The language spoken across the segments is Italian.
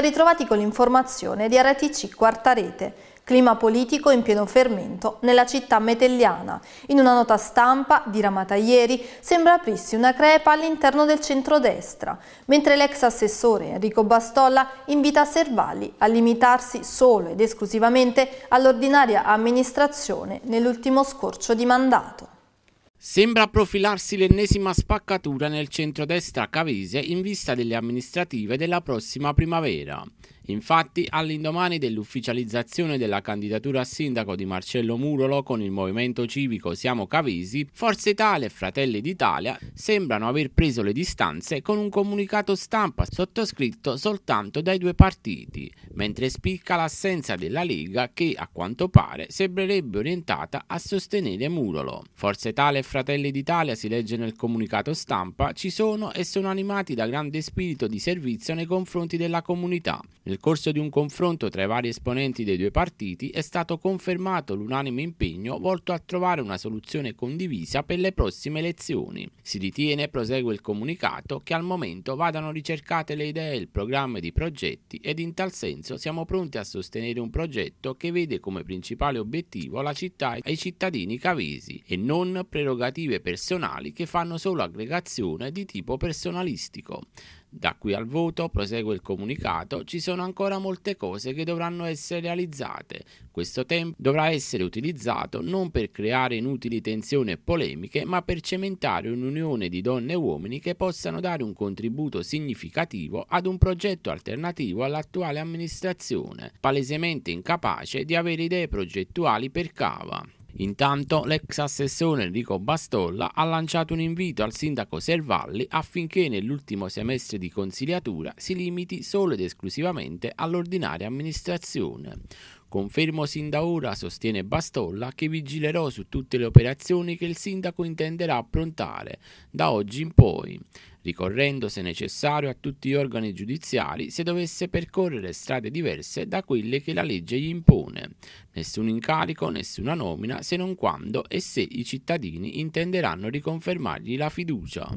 Ben ritrovati con l'informazione di RTC Quarta Rete. Clima politico in pieno fermento nella città metelliana. In una nota stampa, diramata ieri, sembra aprirsi una crepa all'interno del centrodestra, mentre l'ex assessore Enrico Bastolla invita Servalli a limitarsi solo ed esclusivamente all'ordinaria amministrazione nell'ultimo scorcio di mandato. Sembra profilarsi l'ennesima spaccatura nel centrodestra cavese in vista delle amministrative della prossima primavera. Infatti, all'indomani dell'ufficializzazione della candidatura a sindaco di Marcello Murolo con il movimento civico Siamo Cavesi, Forza Italia e Fratelli d'Italia sembrano aver preso le distanze con un comunicato stampa sottoscritto soltanto dai due partiti, mentre spicca l'assenza della Lega che, a quanto pare, sembrerebbe orientata a sostenere Murolo. Forza Italia e Fratelli d'Italia, si legge nel comunicato stampa, ci sono e sono animati da grande spirito di servizio nei confronti della comunità. Nel corso di un confronto tra i vari esponenti dei due partiti è stato confermato l'unanime impegno volto a trovare una soluzione condivisa per le prossime elezioni. Si ritiene, prosegue il comunicato, che al momento vadano ricercate le idee, il programma e i progetti ed in tal senso siamo pronti a sostenere un progetto che vede come principale obiettivo la città e i cittadini cavesi e non prerogative personali che fanno solo aggregazione di tipo personalistico. Da qui al voto, prosegue il comunicato, ci sono ancora molte cose che dovranno essere realizzate. Questo tempo dovrà essere utilizzato non per creare inutili tensioni e polemiche, ma per cementare un'unione di donne e uomini che possano dare un contributo significativo ad un progetto alternativo all'attuale amministrazione, palesemente incapace di avere idee progettuali per cava. Intanto l'ex assessore Enrico Bastolla ha lanciato un invito al sindaco Servalli affinché nell'ultimo semestre di consigliatura si limiti solo ed esclusivamente all'ordinaria amministrazione. Confermo sin da ora, sostiene Bastolla, che vigilerò su tutte le operazioni che il sindaco intenderà approntare da oggi in poi ricorrendo se necessario a tutti gli organi giudiziari se dovesse percorrere strade diverse da quelle che la legge gli impone. Nessun incarico, nessuna nomina, se non quando e se i cittadini intenderanno riconfermargli la fiducia.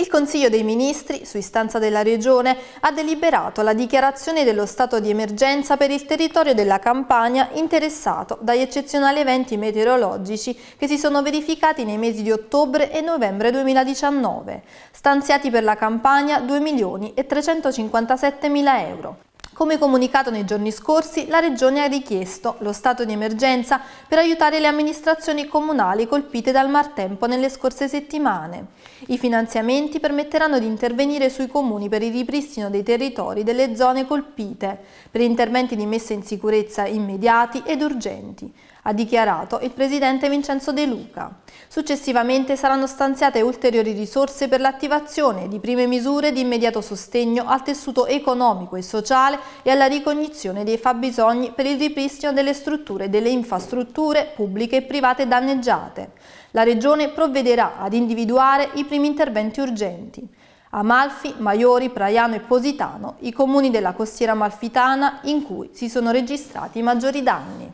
Il Consiglio dei Ministri, su istanza della Regione, ha deliberato la dichiarazione dello stato di emergenza per il territorio della Campania interessato dagli eccezionali eventi meteorologici che si sono verificati nei mesi di ottobre e novembre 2019, stanziati per la Campania 2 milioni e 357 mila euro. Come comunicato nei giorni scorsi, la Regione ha richiesto lo stato di emergenza per aiutare le amministrazioni comunali colpite dal martempo nelle scorse settimane. I finanziamenti permetteranno di intervenire sui comuni per il ripristino dei territori delle zone colpite, per interventi di messa in sicurezza immediati ed urgenti ha dichiarato il presidente Vincenzo De Luca. Successivamente saranno stanziate ulteriori risorse per l'attivazione di prime misure di immediato sostegno al tessuto economico e sociale e alla ricognizione dei fabbisogni per il ripristino delle strutture e delle infrastrutture pubbliche e private danneggiate. La Regione provvederà ad individuare i primi interventi urgenti. Amalfi, Maiori, Praiano e Positano, i comuni della costiera amalfitana in cui si sono registrati i maggiori danni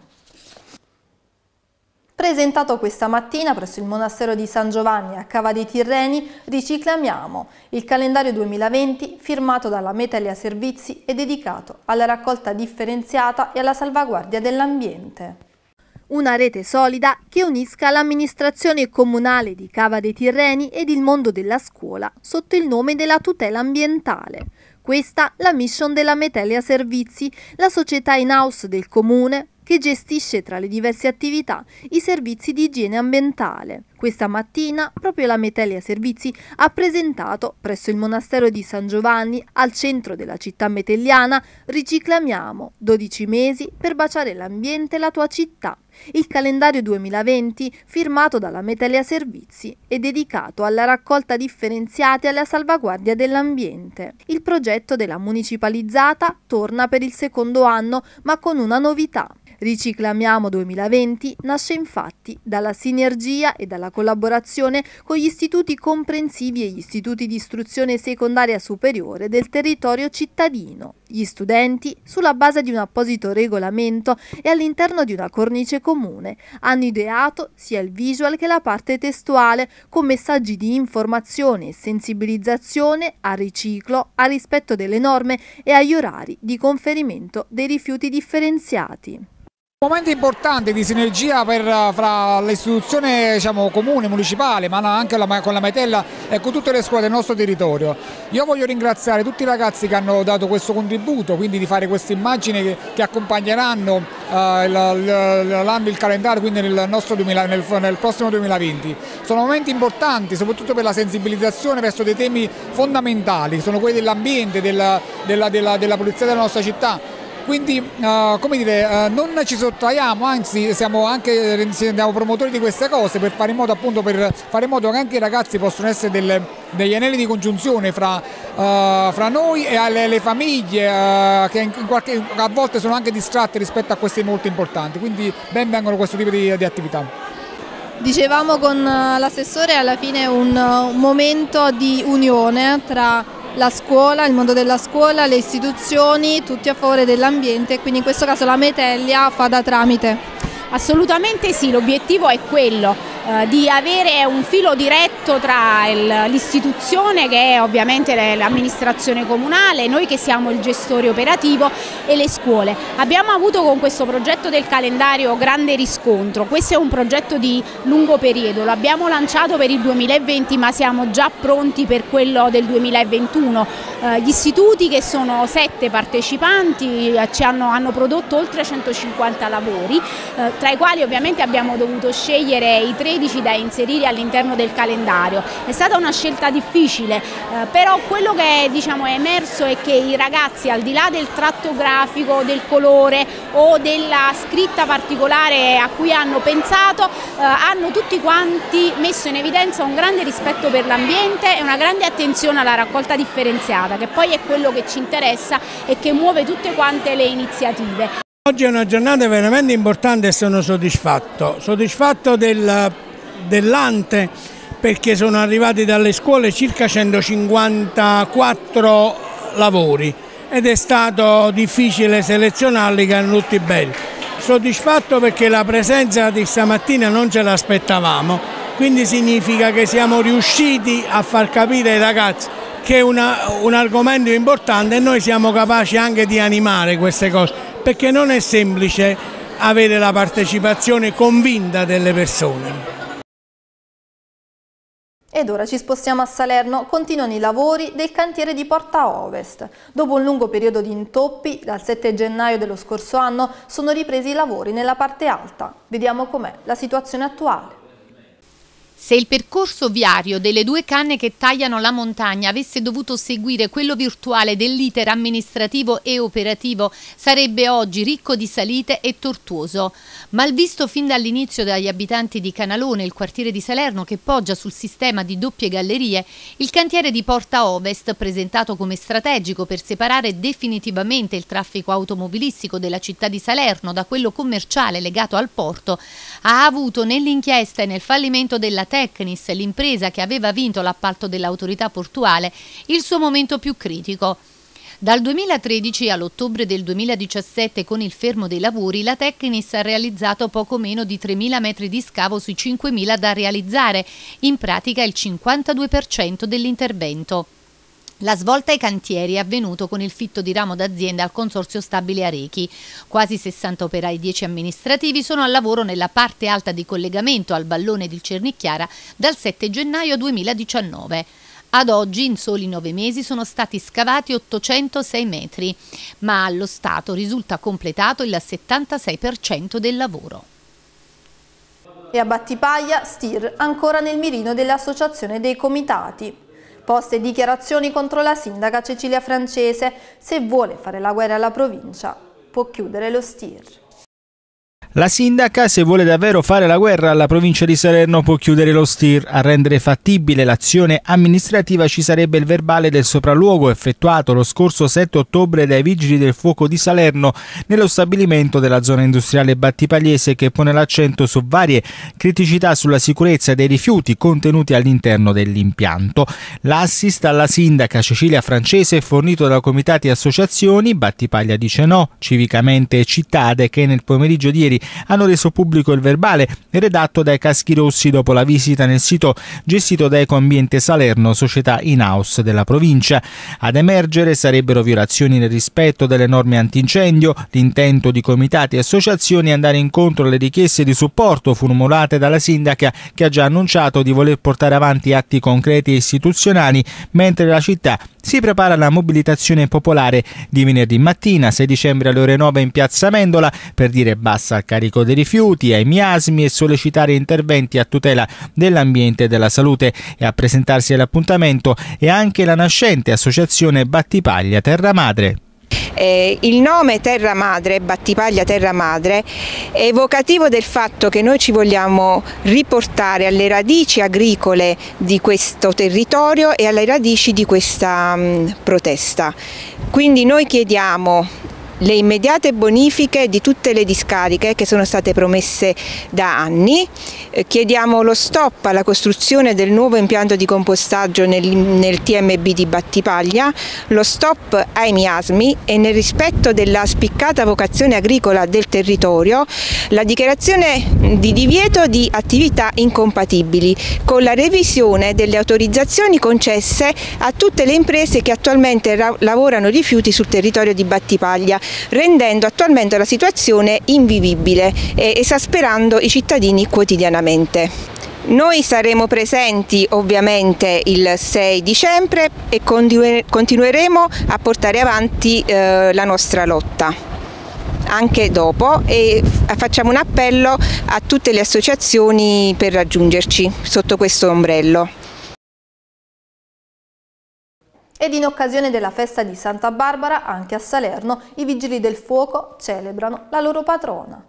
presentato questa mattina presso il Monastero di San Giovanni a Cava dei Tirreni, Riciclamiamo, il calendario 2020 firmato dalla Metelia Servizi e dedicato alla raccolta differenziata e alla salvaguardia dell'ambiente. Una rete solida che unisca l'amministrazione comunale di Cava dei Tirreni ed il mondo della scuola sotto il nome della tutela ambientale. Questa la mission della Metelia Servizi, la società in house del comune, che gestisce tra le diverse attività i servizi di igiene ambientale. Questa mattina proprio la Metelia Servizi ha presentato presso il monastero di San Giovanni al centro della città metelliana Riciclamiamo 12 mesi per baciare l'ambiente e la tua città. Il calendario 2020 firmato dalla Metelia Servizi è dedicato alla raccolta differenziata e alla salvaguardia dell'ambiente. Il progetto della municipalizzata torna per il secondo anno ma con una novità. Riciclamiamo 2020 nasce infatti dalla sinergia e dalla collaborazione con gli istituti comprensivi e gli istituti di istruzione secondaria superiore del territorio cittadino. Gli studenti, sulla base di un apposito regolamento e all'interno di una cornice comune, hanno ideato sia il visual che la parte testuale con messaggi di informazione e sensibilizzazione al riciclo, al rispetto delle norme e agli orari di conferimento dei rifiuti differenziati. Un momento importante di sinergia per, eh, fra l'istituzione diciamo, comune, municipale, ma anche la, con la Metella e con tutte le scuole del nostro territorio. Io voglio ringraziare tutti i ragazzi che hanno dato questo contributo, quindi di fare queste immagini che, che accompagneranno eh, l'anno, il calendario, quindi nel, 2000, nel, nel prossimo 2020. Sono momenti importanti, soprattutto per la sensibilizzazione verso dei temi fondamentali, sono quelli dell'ambiente, della, della, della, della polizia della nostra città quindi uh, come dire, uh, non ci sottraiamo, anzi siamo anche eh, siamo promotori di queste cose per fare in modo, appunto, fare in modo che anche i ragazzi possano essere delle, degli anelli di congiunzione fra, uh, fra noi e alle, le famiglie che qualche, a volte sono anche distratte rispetto a queste molto importanti, quindi ben vengono questo tipo di, di attività. Dicevamo con l'assessore alla fine un momento di unione tra la scuola, il mondo della scuola, le istituzioni, tutti a favore dell'ambiente e quindi in questo caso la Metellia fa da tramite. Assolutamente sì, l'obiettivo è quello, eh, di avere un filo diretto tra l'istituzione che è ovviamente l'amministrazione comunale, noi che siamo il gestore operativo e le scuole. Abbiamo avuto con questo progetto del calendario grande riscontro, questo è un progetto di lungo periodo, lo abbiamo lanciato per il 2020 ma siamo già pronti per quello del 2021. Eh, gli istituti che sono sette partecipanti eh, ci hanno, hanno prodotto oltre 150 lavori, tra i quali ovviamente abbiamo dovuto scegliere i tre 2016 da inserire all'interno del calendario. È stata una scelta difficile, eh, però quello che diciamo, è emerso è che i ragazzi al di là del tratto grafico, del colore o della scritta particolare a cui hanno pensato, eh, hanno tutti quanti messo in evidenza un grande rispetto per l'ambiente e una grande attenzione alla raccolta differenziata, che poi è quello che ci interessa e che muove tutte quante le iniziative. Oggi è una giornata veramente importante e sono soddisfatto, soddisfatto del dell'Ante perché sono arrivati dalle scuole circa 154 lavori ed è stato difficile selezionarli che erano tutti belli. Soddisfatto perché la presenza di stamattina non ce l'aspettavamo, quindi significa che siamo riusciti a far capire ai ragazzi che è una, un argomento importante e noi siamo capaci anche di animare queste cose, perché non è semplice avere la partecipazione convinta delle persone. Ed ora ci spostiamo a Salerno, continuano i lavori del cantiere di Porta Ovest. Dopo un lungo periodo di intoppi, dal 7 gennaio dello scorso anno sono ripresi i lavori nella parte alta. Vediamo com'è la situazione attuale. Se il percorso viario delle due canne che tagliano la montagna avesse dovuto seguire quello virtuale dell'iter amministrativo e operativo, sarebbe oggi ricco di salite e tortuoso. Mal visto fin dall'inizio dagli abitanti di Canalone, il quartiere di Salerno che poggia sul sistema di doppie gallerie, il cantiere di Porta Ovest, presentato come strategico per separare definitivamente il traffico automobilistico della città di Salerno da quello commerciale legato al porto, ha avuto nell'inchiesta e nel fallimento della Tecnis, l'impresa che aveva vinto l'appalto dell'autorità portuale, il suo momento più critico. Dal 2013 all'ottobre del 2017 con il fermo dei lavori la Tecnis ha realizzato poco meno di 3.000 metri di scavo sui 5.000 da realizzare, in pratica il 52% dell'intervento. La svolta ai cantieri è avvenuto con il fitto di ramo d'azienda al Consorzio Stabile Arechi. Quasi 60 operai e 10 amministrativi sono al lavoro nella parte alta di collegamento al ballone di Cernicchiara dal 7 gennaio 2019. Ad oggi, in soli nove mesi, sono stati scavati 806 metri, ma allo Stato risulta completato il 76% del lavoro. E a Battipaglia, STIR ancora nel mirino dell'Associazione dei Comitati. Poste dichiarazioni contro la sindaca Cecilia Francese, se vuole fare la guerra alla provincia può chiudere lo STIR. La sindaca, se vuole davvero fare la guerra alla provincia di Salerno, può chiudere lo STIR. A rendere fattibile l'azione amministrativa ci sarebbe il verbale del sopralluogo effettuato lo scorso 7 ottobre dai Vigili del Fuoco di Salerno nello stabilimento della zona industriale Battipagliese che pone l'accento su varie criticità sulla sicurezza dei rifiuti contenuti all'interno dell'impianto. L'assist alla sindaca Cecilia Francese è fornito da comitati e associazioni, Battipaglia dice no, Civicamente Cittade che nel pomeriggio di ieri hanno reso pubblico il verbale redatto dai Caschi Rossi dopo la visita nel sito gestito da Ecoambiente Salerno, società in-house della provincia. Ad emergere sarebbero violazioni nel rispetto delle norme antincendio, l'intento di comitati e associazioni andare incontro alle richieste di supporto formulate dalla sindaca che ha già annunciato di voler portare avanti atti concreti e istituzionali, mentre la città si prepara la mobilitazione popolare di venerdì mattina 6 dicembre alle ore 9 in piazza Mendola per dire basta al carico dei rifiuti, ai miasmi e sollecitare interventi a tutela dell'ambiente e della salute e a presentarsi all'appuntamento è anche la nascente associazione Battipaglia Terra Madre. Eh, il nome Terra Madre, Battipaglia Terra Madre, è evocativo del fatto che noi ci vogliamo riportare alle radici agricole di questo territorio e alle radici di questa mh, mm, protesta. Quindi noi chiediamo le immediate bonifiche di tutte le discariche che sono state promesse da anni. Eh, chiediamo lo stop alla costruzione del nuovo impianto di compostaggio nel, nel TMB di Battipaglia, lo stop ai miasmi e nel rispetto della spiccata vocazione agricola del territorio, la dichiarazione di divieto di attività incompatibili con la revisione delle autorizzazioni concesse a tutte le imprese che attualmente lavorano rifiuti sul territorio di Battipaglia rendendo attualmente la situazione invivibile e esasperando i cittadini quotidianamente. Noi saremo presenti ovviamente il 6 dicembre e continueremo a portare avanti eh, la nostra lotta anche dopo e facciamo un appello a tutte le associazioni per raggiungerci sotto questo ombrello. Ed in occasione della festa di Santa Barbara, anche a Salerno, i Vigili del Fuoco celebrano la loro patrona.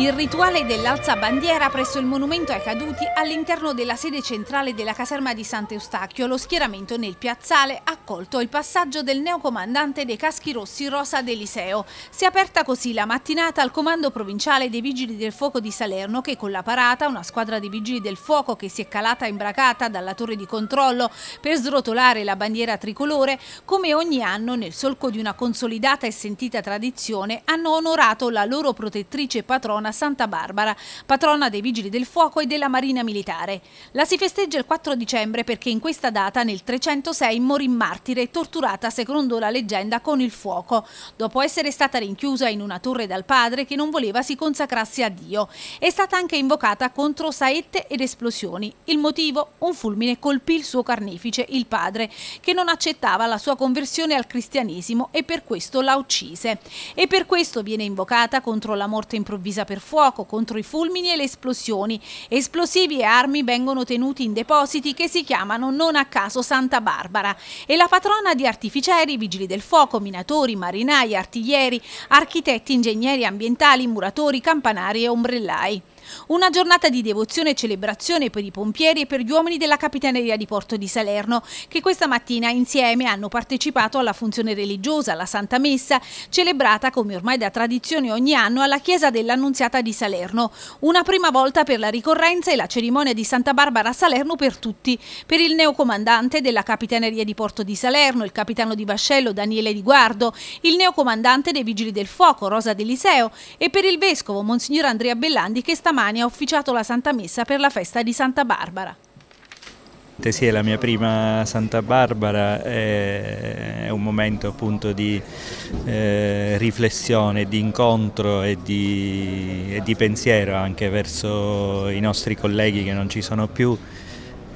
Il rituale dell'alza bandiera presso il monumento ai caduti all'interno della sede centrale della caserma di Sant'Eustacchio, lo schieramento nel piazzale ha colto il passaggio del neocomandante dei caschi rossi Rosa Deliseo. Si è aperta così la mattinata al comando provinciale dei vigili del fuoco di Salerno che con la parata, una squadra di vigili del fuoco che si è calata imbracata dalla torre di controllo per srotolare la bandiera tricolore, come ogni anno nel solco di una consolidata e sentita tradizione, hanno onorato la loro protettrice patrona Madonna Santa Barbara, patrona dei Vigili del Fuoco e della Marina Militare. La si festeggia il 4 dicembre perché in questa data nel 306 morì martire torturata secondo la leggenda con il fuoco, dopo essere stata rinchiusa in una torre dal padre che non voleva si consacrasse a Dio. È stata anche invocata contro saette ed esplosioni. Il motivo? Un fulmine colpì il suo carnefice, il padre, che non accettava la sua conversione al cristianesimo e per questo la uccise. E per questo viene invocata contro la morte improvvisa per per fuoco contro i fulmini e le esplosioni. Esplosivi e armi vengono tenuti in depositi che si chiamano non a caso Santa Barbara e la patrona di artificieri, vigili del fuoco, minatori, marinai, artiglieri, architetti, ingegneri ambientali, muratori, campanari e ombrellai. Una giornata di devozione e celebrazione per i pompieri e per gli uomini della Capitaneria di Porto di Salerno, che questa mattina insieme hanno partecipato alla funzione religiosa, la Santa Messa, celebrata come ormai da tradizione ogni anno alla Chiesa dell'Annunziata di Salerno. Una prima volta per la ricorrenza e la cerimonia di Santa Barbara a Salerno per tutti. Per il neocomandante della Capitaneria di Porto di Salerno, il capitano di vascello Daniele Di Guardo, il neocomandante dei Vigili del Fuoco Rosa Deliseo e per il vescovo Monsignor Andrea Bellandi che stamattina domani ha officiato la Santa Messa per la festa di Santa Barbara. Sì, è la mia prima Santa Barbara, è un momento appunto di eh, riflessione, di incontro e di, e di pensiero anche verso i nostri colleghi che non ci sono più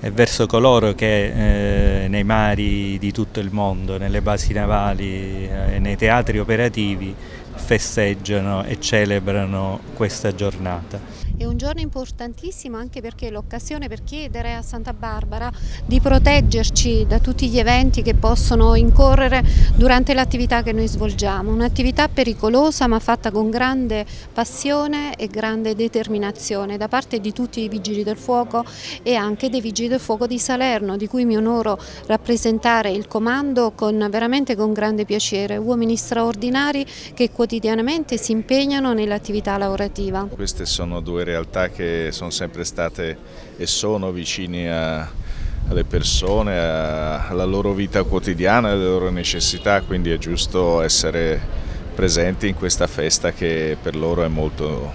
e verso coloro che eh, nei mari di tutto il mondo, nelle basi navali e eh, nei teatri operativi festeggiano e celebrano questa giornata. È un giorno importantissimo anche perché è l'occasione per chiedere a Santa Barbara di proteggerci da tutti gli eventi che possono incorrere durante l'attività che noi svolgiamo. Un'attività pericolosa ma fatta con grande passione e grande determinazione da parte di tutti i vigili del fuoco e anche dei vigili del fuoco di Salerno di cui mi onoro rappresentare il comando con, veramente con grande piacere. Uomini straordinari che quotidianamente si impegnano nell'attività lavorativa. Queste sono due realtà realtà che sono sempre state e sono vicini a, alle persone, a, alla loro vita quotidiana, alle loro necessità, quindi è giusto essere presenti in questa festa che per loro è molto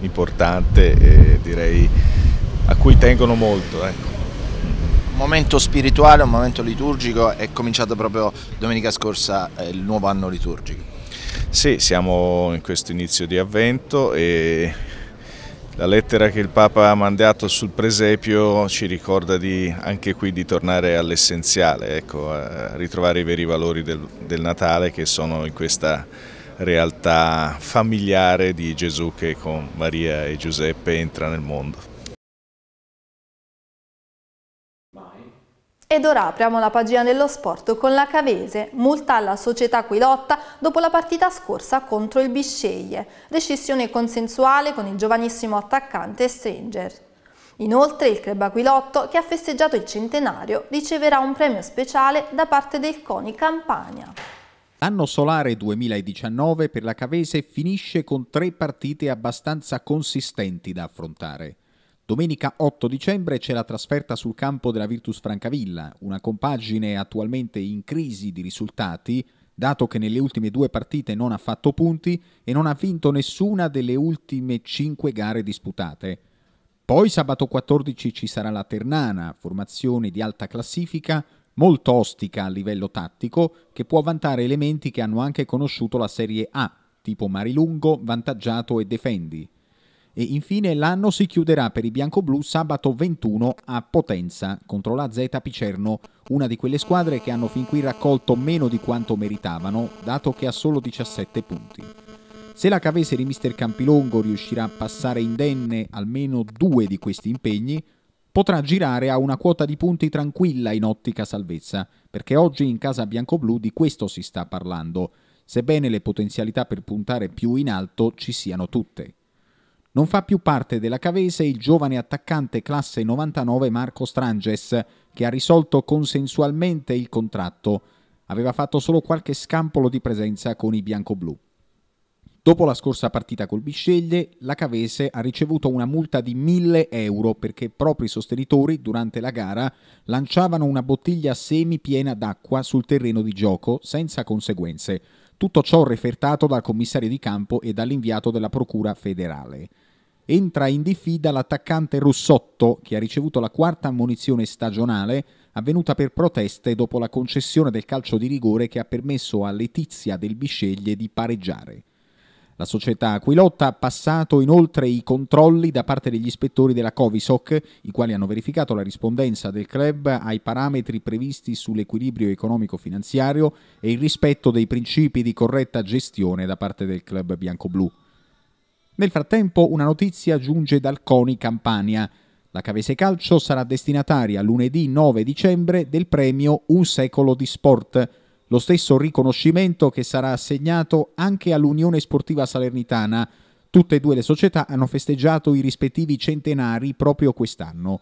importante e direi a cui tengono molto. Ecco. Un momento spirituale, un momento liturgico, è cominciato proprio domenica scorsa eh, il nuovo anno liturgico. Sì, siamo in questo inizio di avvento e la lettera che il Papa ha mandato sul presepio ci ricorda di, anche qui di tornare all'essenziale, ecco, a ritrovare i veri valori del, del, Natale che sono in questa realtà familiare di Gesù che con Maria e Giuseppe entra nel mondo. Ed ora apriamo la pagina dello sport con la Cavese, multa alla società Quilotta dopo la partita scorsa contro il Bisceglie, rescissione consensuale con il giovanissimo attaccante Stranger. Inoltre il club Aquilotto, che ha festeggiato il centenario, riceverà un premio speciale da parte del CONI Campania. Anno solare 2019 per la Cavese finisce con tre partite abbastanza consistenti da affrontare. Domenica 8 dicembre c'è la trasferta sul campo della Virtus Francavilla, una compagine attualmente in crisi di risultati, dato che nelle ultime due partite non ha fatto punti e non ha vinto nessuna delle ultime cinque gare disputate. Poi sabato 14 ci sarà la Ternana, formazione di alta classifica, molto ostica a livello tattico, che può vantare elementi che hanno anche conosciuto la Serie A, tipo Marilungo, Vantaggiato e Defendi. E infine l'anno si chiuderà per i bianco-blu sabato 21 a Potenza contro la Z Picerno, una di quelle squadre che hanno fin qui raccolto meno di quanto meritavano, dato che ha solo 17 punti. Se la cavese di Mister Campilongo riuscirà a passare indenne almeno due di questi impegni, potrà girare a una quota di punti tranquilla in ottica salvezza, perché oggi in casa bianco-blu di questo si sta parlando, sebbene le potenzialità per puntare più in alto ci siano tutte. Non fa più parte della Cavese il giovane attaccante classe 99 Marco Stranges, che ha risolto consensualmente il contratto. Aveva fatto solo qualche scampolo di presenza con i biancoblù. Dopo la scorsa partita col Bisceglie, la Cavese ha ricevuto una multa di 1000 euro perché propri sostenitori durante la gara lanciavano una bottiglia semi piena d'acqua sul terreno di gioco senza conseguenze. Tutto ciò refertato dal commissario di campo e dall'inviato della Procura federale. Entra in diffida l'attaccante Russotto, che ha ricevuto la quarta ammonizione stagionale, avvenuta per proteste dopo la concessione del calcio di rigore che ha permesso a Letizia del Bisceglie di pareggiare. La società Aquilotta ha passato inoltre i controlli da parte degli ispettori della Covisoc, i quali hanno verificato la rispondenza del club ai parametri previsti sull'equilibrio economico-finanziario e il rispetto dei principi di corretta gestione da parte del club bianco-blu. Nel frattempo una notizia giunge dal CONI Campania. La Cavese Calcio sarà destinataria lunedì 9 dicembre del premio Un secolo di sport lo stesso riconoscimento che sarà assegnato anche all'Unione Sportiva Salernitana. Tutte e due le società hanno festeggiato i rispettivi centenari proprio quest'anno.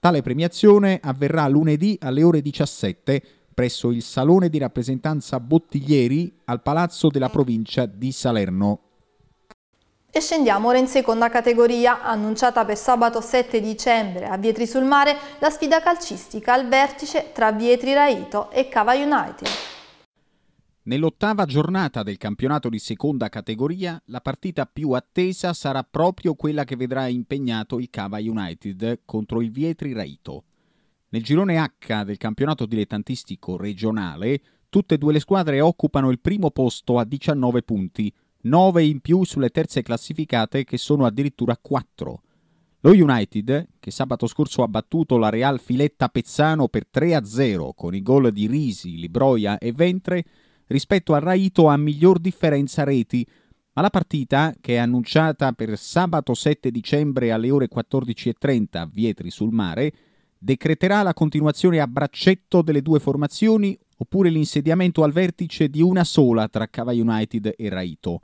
Tale premiazione avverrà lunedì alle ore 17 presso il Salone di rappresentanza Bottiglieri al Palazzo della Provincia di Salerno. E scendiamo ora in seconda categoria, annunciata per sabato 7 dicembre a Vietri sul Mare, la sfida calcistica al vertice tra Vietri Raito e Cava United. Nell'ottava giornata del campionato di seconda categoria, la partita più attesa sarà proprio quella che vedrà impegnato il Cava United contro il Vietri Raito. Nel girone H del campionato dilettantistico regionale, tutte e due le squadre occupano il primo posto a 19 punti, 9 in più sulle terze classificate che sono addirittura 4. Lo United, che sabato scorso ha battuto la Real Filetta Pezzano per 3-0 con i gol di Risi, Libroia e Ventre, rispetto a Raito ha miglior differenza reti, ma la partita, che è annunciata per sabato 7 dicembre alle ore 14.30 a Vietri sul mare, decreterà la continuazione a braccetto delle due formazioni oppure l'insediamento al vertice di una sola tra Cava United e Raito.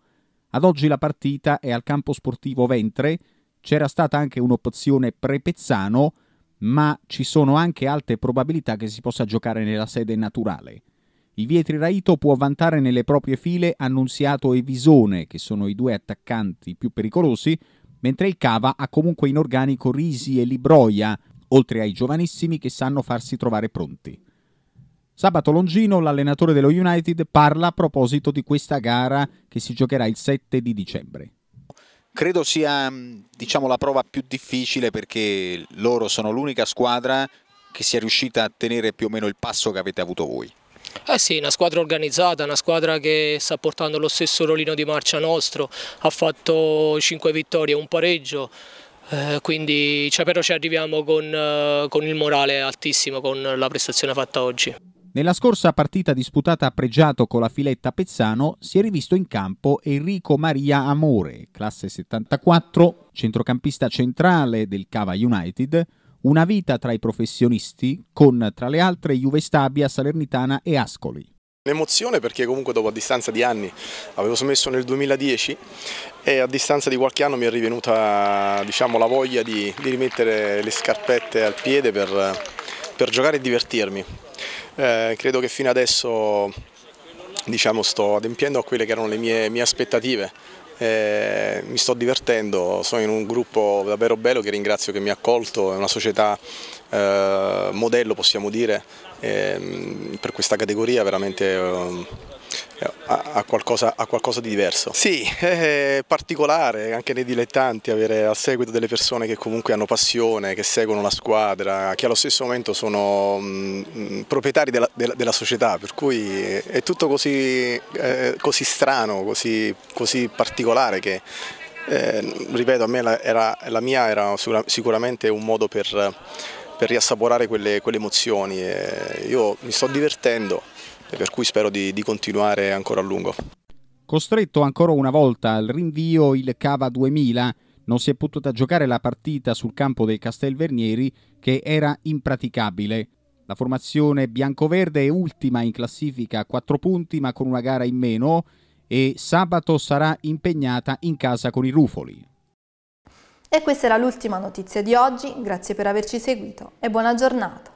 Ad oggi la partita è al campo sportivo Ventre, c'era stata anche un'opzione Prepezzano, ma ci sono anche alte probabilità che si possa giocare nella sede naturale. Il Vietri Raito può vantare nelle proprie file Annunziato e Visone, che sono i due attaccanti più pericolosi, mentre il Cava ha comunque in organico Risi e Libroia, oltre ai giovanissimi che sanno farsi trovare pronti. Sabato Longino, l'allenatore dello United, parla a proposito di questa gara che si giocherà il 7 di dicembre. Credo sia mm, diciamo, la prova più difficile perché loro sono l'unica squadra che sia riuscita a tenere più o meno il passo che avete avuto voi. Eh sì, una squadra organizzata, una squadra che sta portando lo stesso rolino di marcia nostro, ha fatto 5 vittorie e un pareggio, eh, quindi cioè, però ci arriviamo con, eh, con il morale altissimo con la prestazione fatta oggi. Nella scorsa partita disputata a Pregiato con la filetta Pezzano si è rivisto in campo Enrico Maria Amore, classe 74, centrocampista centrale del Cava United, una vita tra i professionisti con tra le altre Juve Stabia, Salernitana e Ascoli. L'emozione perché comunque dopo a distanza di anni avevo smesso nel 2010 e a distanza di qualche anno mi è rivenuta diciamo, la voglia di, di, rimettere le scarpette al piede per, per giocare e divertirmi. Eh, credo che fino adesso diciamo, sto adempiendo a quelle che erano le mie, mie aspettative. Eh, mi sto divertendo, sono in un gruppo davvero bello che ringrazio che mi ha accolto, è una società eh, modello possiamo dire, ehm, per questa categoria veramente ehm, eh, a, a, qualcosa, a qualcosa, di diverso. Sì, è eh, eh, particolare anche nei dilettanti avere a seguito delle persone che comunque hanno passione, che seguono la squadra, che allo stesso momento sono mh, mm, proprietari della, della, della, società, per cui è tutto così, eh, così strano, così, così particolare che eh, ripeto, a me la, era, la mia era sicura, sicuramente un modo per, per riassaporare quelle, quelle emozioni. io mi sto divertendo, per cui spero di, di continuare ancora a lungo. Costretto ancora una volta al rinvio il Cava 2000, non si è potuta giocare la partita sul campo del Castel Vernieri che era impraticabile. La formazione biancoverde è ultima in classifica a 4 punti ma con una gara in meno e sabato sarà impegnata in casa con i Rufoli. E questa era l'ultima notizia di oggi, grazie per averci seguito e buona giornata.